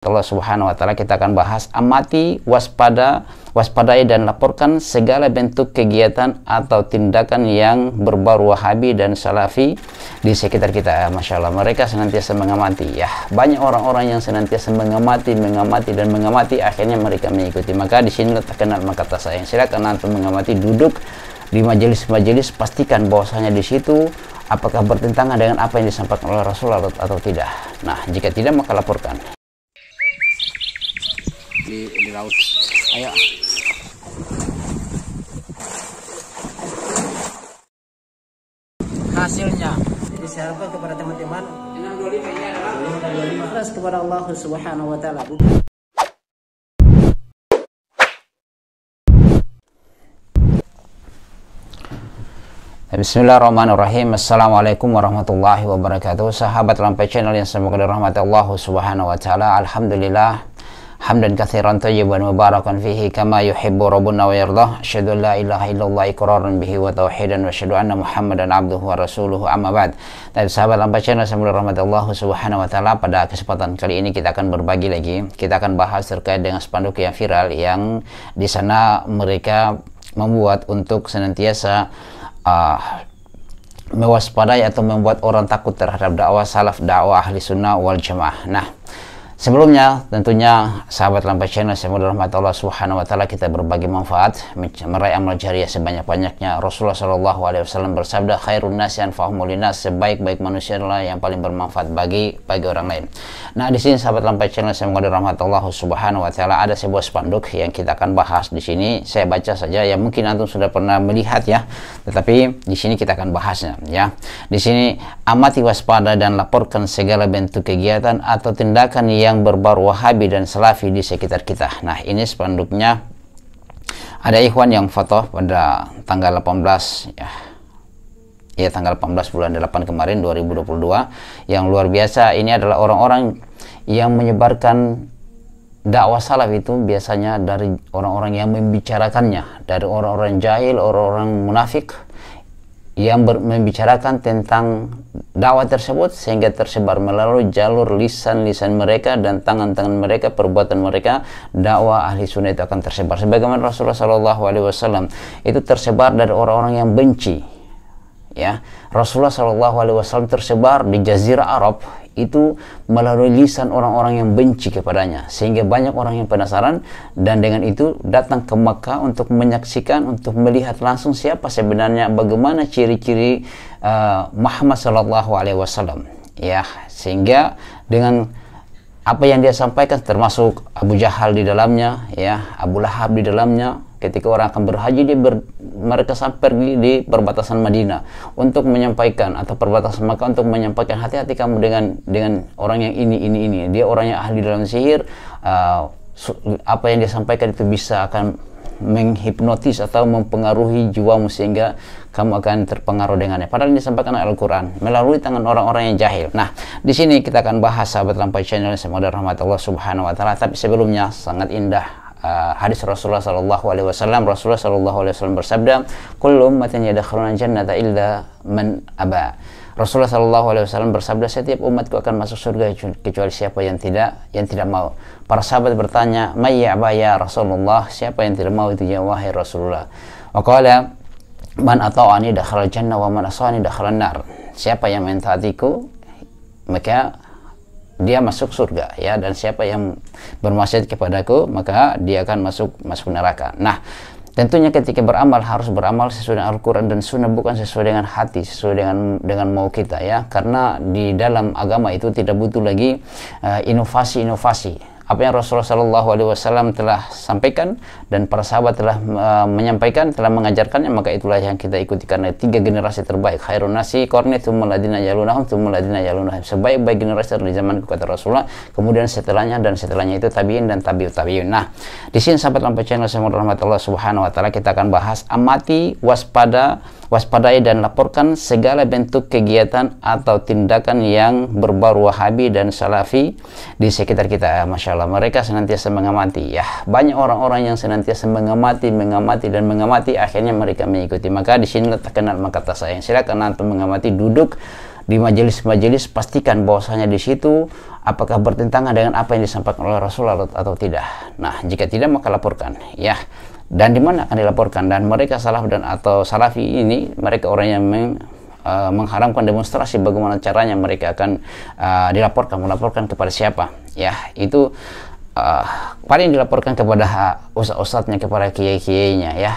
Allah Subhanahu wa taala kita akan bahas amati, waspada, waspadai dan laporkan segala bentuk kegiatan atau tindakan yang berbau Wahabi dan Salafi di sekitar kita. Masya Allah, mereka senantiasa mengamati. Ya, banyak orang-orang yang senantiasa mengamati, mengamati dan mengamati akhirnya mereka mengikuti. Maka di sini terkenal maka kata saya. Silakan nanti mengamati duduk di majelis-majelis pastikan bahwasanya di situ apakah bertentangan dengan apa yang disampaikan oleh Rasulullah atau tidak. Nah, jika tidak maka laporkan di, di laut ayo hasilnya diserahkan kepada teman-teman 625 kepada Allah Subhanahu wa taala Bismillahirrahmanirrahim Assalamualaikum warahmatullahi wabarakatuh Sahabat Lampai Channel yang semoga dirahmati Allah subhanahu wa ta'ala Alhamdulillah hamdan katsiran tayyiban mubarakan fihi kama yuhibbu rabbuna wa yarda asyhadu an la ilaha illallah iqraran bihi wa tauhidan wa asyhadu anna muhammadan abduhu wa rasuluhu amma ba'd dan sahabat lampa channel semoga Allah subhanahu wa taala pada kesempatan kali ini kita akan berbagi lagi kita akan bahas terkait dengan spanduk yang viral yang di sana mereka membuat untuk senantiasa uh, mewaspadai atau membuat orang takut terhadap dakwah salaf dakwah ahli sunnah wal jamaah nah Sebelumnya, tentunya sahabat Lampa Channel, semoga rahmat Allah Subhanahu wa taala kita berbagi manfaat, meraih amal jariah sebanyak-banyaknya. Rasulullah Shallallahu alaihi wasallam bersabda, "Khairun nasi anfa'humul sebaik-baik manusia adalah yang paling bermanfaat bagi bagi orang lain. Nah, di sini sahabat Lampa Channel, semoga rahmat Allah Subhanahu wa taala ada sebuah spanduk yang kita akan bahas di sini. Saya baca saja ya, mungkin antum sudah pernah melihat ya, tetapi di sini kita akan bahasnya ya. Di sini amati waspada dan laporkan segala bentuk kegiatan atau tindakan yang yang berbaru Wahabi dan Salafi di sekitar kita. Nah, ini spanduknya ada ikhwan yang foto pada tanggal 18 ya, ya tanggal 18 bulan 8 kemarin 2022 yang luar biasa ini adalah orang-orang yang menyebarkan dakwah salaf itu biasanya dari orang-orang yang membicarakannya dari orang-orang jahil orang-orang munafik yang ber, membicarakan tentang dakwah tersebut sehingga tersebar melalui jalur lisan-lisan mereka dan tangan-tangan mereka perbuatan mereka dakwah ahli sunnah itu akan tersebar sebagaimana Rasulullah Shallallahu Alaihi Wasallam itu tersebar dari orang-orang yang benci ya Rasulullah Shallallahu Alaihi Wasallam tersebar di Jazirah Arab itu melalui lisan orang-orang yang benci kepadanya sehingga banyak orang yang penasaran dan dengan itu datang ke Mekah untuk menyaksikan untuk melihat langsung siapa sebenarnya bagaimana ciri-ciri uh, Muhammad Shallallahu Alaihi Wasallam ya sehingga dengan apa yang dia sampaikan termasuk Abu Jahal di dalamnya ya Abu Lahab di dalamnya ketika orang akan berhaji dia ber, mereka sampai di, di perbatasan Madinah untuk menyampaikan atau perbatasan Makkah untuk menyampaikan hati-hati kamu dengan dengan orang yang ini ini ini dia orang yang ahli dalam sihir uh, apa yang dia sampaikan itu bisa akan menghipnotis atau mempengaruhi jiwamu sehingga kamu akan terpengaruh dengannya. Padahal ini disampaikan Al-Quran melalui tangan orang-orang yang jahil. Nah, di sini kita akan bahas sahabat lampai channel semoga rahmat Allah subhanahu wa ta'ala. Tapi sebelumnya sangat indah uh, hadis Rasulullah sallallahu alaihi wasallam Rasulullah sallallahu alaihi wasallam bersabda kullu ummatin yadkhuluna jannata illa man aba Rasulullah sallallahu alaihi wasallam bersabda setiap umatku akan masuk surga kecuali siapa yang tidak yang tidak mau para sahabat bertanya may ya Rasulullah siapa yang tidak mau itu ya wahai Rasulullah waqala man ata'ani dakhala jannah wa man asani dakhala nar siapa yang mentaatiku maka dia masuk surga ya dan siapa yang bermaksiat kepadaku maka dia akan masuk masuk neraka. Nah, tentunya ketika beramal harus beramal sesuai dengan Al-Qur'an dan Sunnah bukan sesuai dengan hati, sesuai dengan dengan mau kita ya karena di dalam agama itu tidak butuh lagi eh, inovasi-inovasi. Uh, inovasi -inovasi apa yang Rasulullah Shallallahu Alaihi Wasallam telah sampaikan dan para sahabat telah uh, menyampaikan, telah mengajarkannya, maka itulah yang kita ikuti karena tiga generasi terbaik. Khairun nasi korni tumuladina yalunahum tumuladina yalunahum. Sebaik-baik generasi dari zaman kata Rasulullah. Kemudian setelahnya dan setelahnya itu tabiin dan tabiut tabiin. Nah, di sini sahabat lampu channel saya rahmat Allah Subhanahu wa taala kita akan bahas amati, waspada, waspadai dan laporkan segala bentuk kegiatan atau tindakan yang berbau wahabi dan salafi di sekitar kita Masya Allah mereka senantiasa mengamati ya banyak orang-orang yang senantiasa mengamati mengamati dan mengamati akhirnya mereka mengikuti maka di sini terkenal maka kata saya. silakan antum mengamati duduk di majelis-majelis pastikan bahwasanya di situ apakah bertentangan dengan apa yang disampaikan oleh Rasulullah atau tidak. Nah, jika tidak maka laporkan ya dan di mana akan dilaporkan dan mereka salaf dan atau salafi ini mereka orang yang meng, uh, mengharamkan demonstrasi bagaimana caranya mereka akan uh, dilaporkan melaporkan kepada siapa ya itu uh, paling dilaporkan kepada ustadz-ustadznya kepada kiai-kiainya ya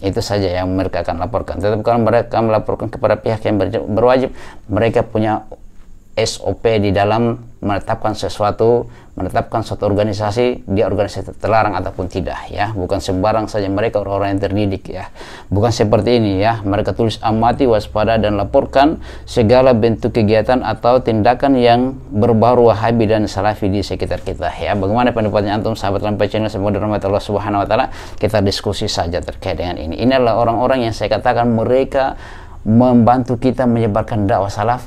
itu saja yang mereka akan laporkan tetapi kalau mereka melaporkan kepada pihak yang berwajib mereka punya SOP di dalam menetapkan sesuatu, menetapkan suatu organisasi, dia organisasi terlarang ataupun tidak ya. Bukan sembarang saja mereka orang-orang yang terdidik ya. Bukan seperti ini ya. Mereka tulis amati, waspada dan laporkan segala bentuk kegiatan atau tindakan yang berbaru Wahabi dan Salafi di sekitar kita ya. Bagaimana pendapatnya antum sahabat lampai channel semoga dirahmati Allah Subhanahu wa taala kita diskusi saja terkait dengan ini. Ini adalah orang-orang yang saya katakan mereka membantu kita menyebarkan dakwah salaf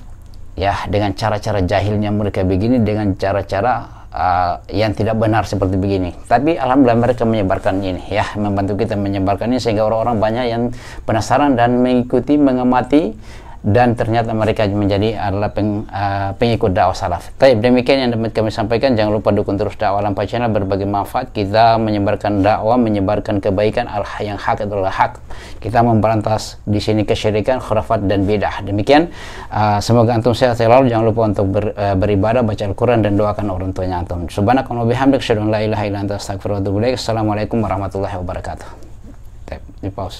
ya dengan cara-cara jahilnya mereka begini dengan cara-cara uh, yang tidak benar seperti begini tapi alhamdulillah mereka menyebarkan ini ya membantu kita menyebarkan ini sehingga orang-orang banyak yang penasaran dan mengikuti mengamati dan ternyata mereka menjadi adalah peng, uh, pengikut dakwah salaf. Tapi demikian yang dapat kami sampaikan. Jangan lupa dukung terus dakwah Lampa Channel berbagai manfaat. Kita menyebarkan dakwah, menyebarkan kebaikan al yang hak adalah hak. Kita memberantas di sini kesyirikan, khurafat dan bidah. Demikian uh, semoga antum sehat selalu. Jangan lupa untuk ber, uh, beribadah, baca Al-Qur'an dan doakan orang tuanya antum. Subhanakallah bihamdik syadun la ilaha Assalamualaikum warahmatullahi wabarakatuh. Tep, di pause.